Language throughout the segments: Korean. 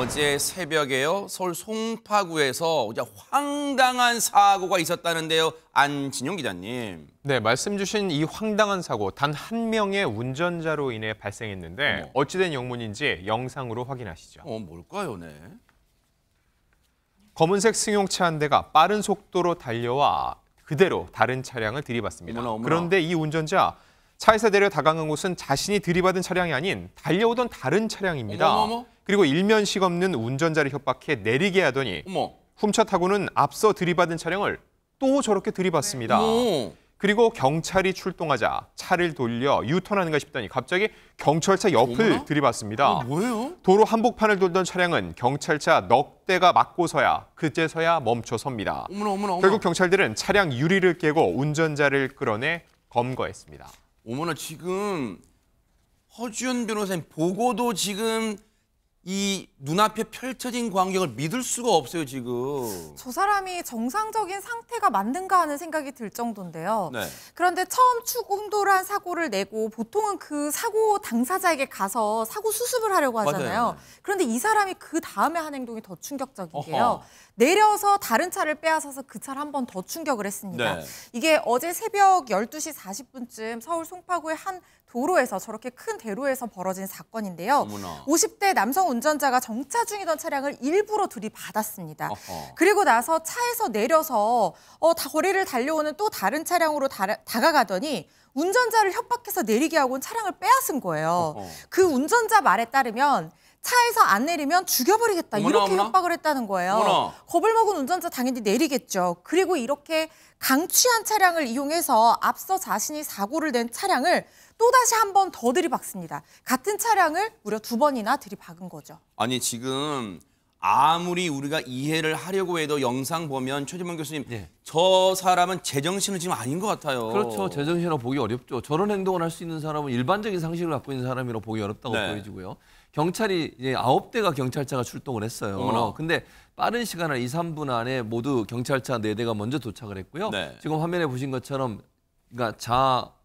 어제 새벽에요. 서울 송파구에서 황당한 사고가 있었다는데요. 안진용 기자님. 네, 말씀 주신 이 황당한 사고 단 한 명의 운전자로 인해 발생했는데 어찌된 영문인지 영상으로 확인하시죠. 어, 뭘까요, 네. 검은색 승용차 한 대가 빠른 속도로 달려와 그대로 다른 차량을 들이받습니다. 어머나, 어머나. 그런데 이 운전자 차에서 내려 다가간 곳은 자신이 들이받은 차량이 아닌 달려오던 다른 차량입니다. 어머머머. 그리고 일면식 없는 운전자를 협박해 내리게 하더니 어머. 훔쳐 타고는 앞서 들이받은 차량을 또 저렇게 들이받습니다. 네. 그리고 경찰이 출동하자 차를 돌려 유턴하는가 싶더니 갑자기 경찰차 옆을 어머나? 들이받습니다. 뭐예요? 도로 한복판을 돌던 차량은 경찰차 넉 대가 맞고서야 그제서야 멈춰섭니다. 어머나, 어머나, 결국 경찰들은 차량 유리를 깨고 운전자를 끌어내 검거했습니다. 어머나 지금 허지훈 변호사님 보고도 지금 이 눈앞에 펼쳐진 광경을 믿을 수가 없어요 지금. 저 사람이 정상적인 상태가 맞는가 하는 생각이 들 정도인데요. 네. 그런데 처음 추궁도란 사고를 내고 보통은 그 사고 당사자에게 가서 사고 수습을 하려고 하잖아요. 맞아요. 그런데 이 사람이 그 다음에 한 행동이 더 충격적인 게요. 어허. 내려서 다른 차를 빼앗아서 그 차를 한 번 더 충격을 했습니다. 네. 이게 어제 새벽 12시 40분쯤 서울 송파구의 한 도로에서 저렇게 큰 대로에서 벌어진 사건인데요. 어머나. 50대 남성 운전자가 정차 중이던 차량을 일부러 들이받았습니다. 어허. 그리고 나서 차에서 내려서 어, 다 거리를 달려오는 또 다른 차량으로 다, 다가가더니 운전자를 협박해서 내리게 하고 차량을 빼앗은 거예요. 어허. 그 운전자 말에 따르면 차에서 안 내리면 죽여버리겠다 어머나, 이렇게 어머나. 협박을 했다는 거예요. 어머나. 겁을 먹은 운전자 당연히 내리겠죠. 그리고 이렇게 강취한 차량을 이용해서 앞서 자신이 사고를 낸 차량을 또다시 한 번 더 들이박습니다. 같은 차량을 무려 두 번이나 들이박은 거죠. 아니 지금 아무리 우리가 이해를 하려고 해도 영상 보면 최진만 교수님 네. 저 사람은 제정신은 지금 아닌 것 같아요. 그렇죠. 제정신으로 보기 어렵죠. 저런 행동을 할 수 있는 사람은 일반적인 상식을 갖고 있는 사람이라 보기 어렵다고 네. 보여지고요. 경찰이 이제 아홉 대가 경찰차가 출동을 했어요. 어 근데 빠른 시간을 2, 3분 안에 모두 경찰차 4대가 먼저 도착을 했고요. 네. 지금 화면에 보신 것처럼 그러니까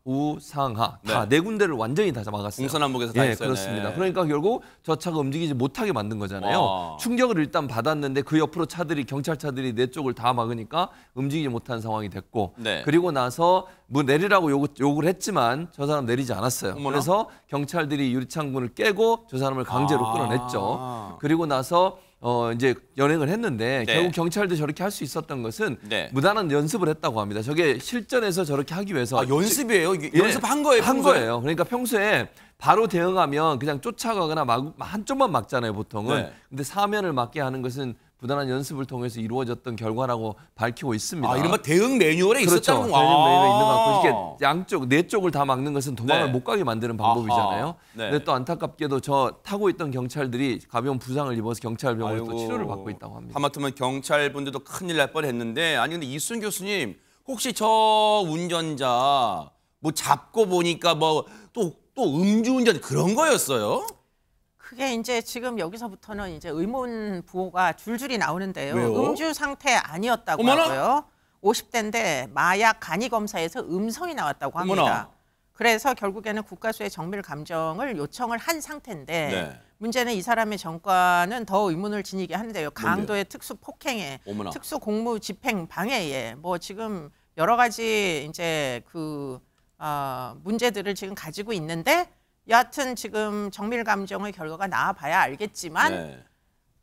좌우상하 다네 네 군데를 완전히 다 막았어요. 공산한복에서 다 예, 했어요. 그렇습니다. 네. 그러니까 결국 저 차가 움직이지 못하게 만든 거잖아요. 와. 충격을 일단 받았는데 그 옆으로 차들이 경찰차들이 내 쪽을 다 막으니까 움직이지 못한 상황이 됐고 네. 그리고 나서 뭐 내리라고 욕, 을 했지만 저 사람 내리지 않았어요. 어머나? 그래서 경찰들이 유리창문을 깨고 저 사람을 강제로 아. 끌어냈죠. 그리고 나서 어 이제 연행을 했는데 네. 결국 경찰도 저렇게 할 수 있었던 것은 네. 무단한 연습을 했다고 합니다. 저게 실전에서 저렇게 하기 위해서 아, 연습이에요? 예, 연습한 거예요? 한 평소에? 거예요. 그러니까 평소에 바로 대응하면 그냥 쫓아가거나 막, 한쪽만 막잖아요, 보통은. 네. 근데 사면을 막게 하는 것은 부단한 연습을 통해서 이루어졌던 결과라고 밝히고 있습니다. 아, 이른바 대응 매뉴얼에 그렇죠. 있었다는 거. 대응 매뉴얼에 있는 것 같고 이게 아. 양쪽 내 네 쪽을 다 막는 것은 도망을 네. 못 가게 만드는 방법이잖아요. 네. 근데 또 안타깝게도 저 타고 있던 경찰들이 가벼운 부상을 입어서 경찰병원에또 치료를 받고 있다고 합니다. 하마터면 경찰분들도 큰일 날 뻔했는데 아니 근데 이순 교수님 혹시 저 운전자 뭐 잡고 보니까 뭐 또또 또 음주운전 그런 거였어요? 그게 이제 지금 여기서부터는 이제 의문 부호가 줄줄이 나오는데요. 왜요? 음주 상태 아니었다고 어머나? 하고요. 50대인데 마약 간이 검사에서 음성이 나왔다고 합니다. 어머나. 그래서 결국에는 국가수의 정밀 감정을 요청을 한 상태인데 네. 문제는 이 사람의 정과는 더 의문을 지니게 하는데요. 강도의 특수 폭행에 특수 공무 집행 방해에 뭐 지금 여러 가지 이제 그 어, 문제들을 지금 가지고 있는데 여하튼 지금 정밀 감정의 결과가 나와봐야 알겠지만 네.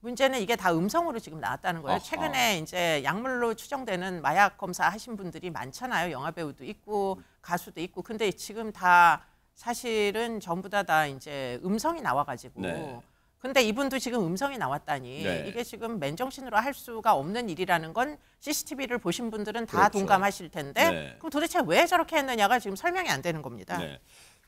문제는 이게 다 음성으로 지금 나왔다는 거예요. 아 최근에 아. 이제 약물로 추정되는 마약 검사 하신 분들이 많잖아요. 영화 배우도 있고 가수도 있고. 근데 지금 다 사실은 전부 다다 다 이제 음성이 나와가지고. 네. 근데 이분도 지금 음성이 나왔다니 네. 이게 지금 맨정신으로 할 수가 없는 일이라는 건 CCTV를 보신 분들은 다 그렇죠. 동감하실 텐데 네. 그럼 도대체 왜 저렇게 했느냐가 지금 설명이 안 되는 겁니다. 네.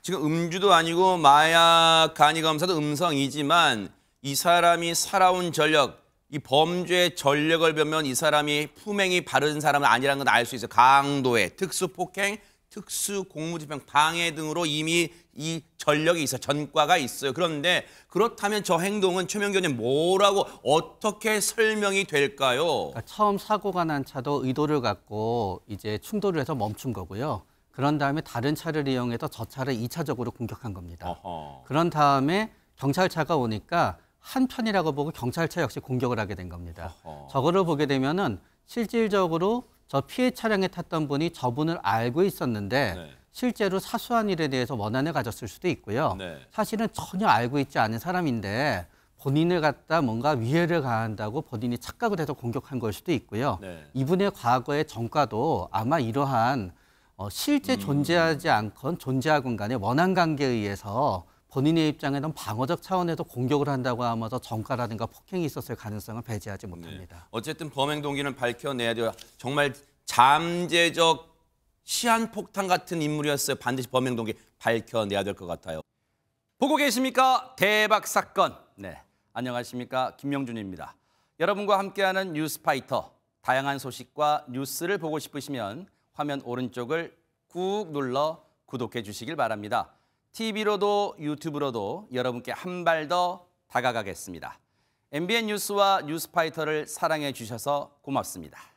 지금 음주도 아니고 마약 간이 검사도 음성이지만 이 사람이 살아온 전력, 이범죄 전력을 보면 이 사람이 품행이 바른 사람은 아니라는 건 알 수 있어요. 강도의 특수 폭행, 특수 공무집행 방해 등으로 이미 이 전력이 있어 전과가 있어요. 그런데 그렇다면 저 행동은 최명교님 뭐라고 어떻게 설명이 될까요? 그러니까 처음 사고가 난 차도 의도를 갖고 이제 충돌을 해서 멈춘 거고요. 그런 다음에 다른 차를 이용해서 저 차를 2차적으로 공격한 겁니다. 어허. 그런 다음에 경찰차가 오니까 한 편이라고 보고 경찰차 역시 공격을 하게 된 겁니다. 어허. 저거를 보게 되면은 실질적으로 저 피해 차량에 탔던 분이 저분을 알고 있었는데 네. 실제로 사소한 일에 대해서 원한을 가졌을 수도 있고요. 네. 사실은 전혀 알고 있지 않은 사람인데 본인을 갖다 뭔가 위해를 가한다고 본인이 착각을 해서 공격한 걸 수도 있고요. 네. 이분의 과거의 정과도 아마 이러한 어, 실제 음. 존재하지 않건 존재하건 간에 원한 관계에 의해서 본인의 입장에는 방어적 차원에서 공격을 한다고 하면서 전과라든가 폭행이 있었을 가능성을 배제하지 네. 못합니다. 네. 어쨌든 범행 동기는 밝혀내야 돼요. 정말 잠재적 시한폭탄 같은 인물이었어요. 반드시 범행 동기 밝혀내야 될 것 같아요. 보고 계십니까? 대박 사건. 네, 안녕하십니까? 김명준입니다. 여러분과 함께하는 뉴스파이터. 다양한 소식과 뉴스를 보고 싶으시면 화면 오른쪽을 꾹 눌러 구독해 주시길 바랍니다. TV로도 유튜브로도 여러분께 한 발 더 다가가겠습니다. MBN 뉴스와 뉴스파이터를 사랑해 주셔서 고맙습니다.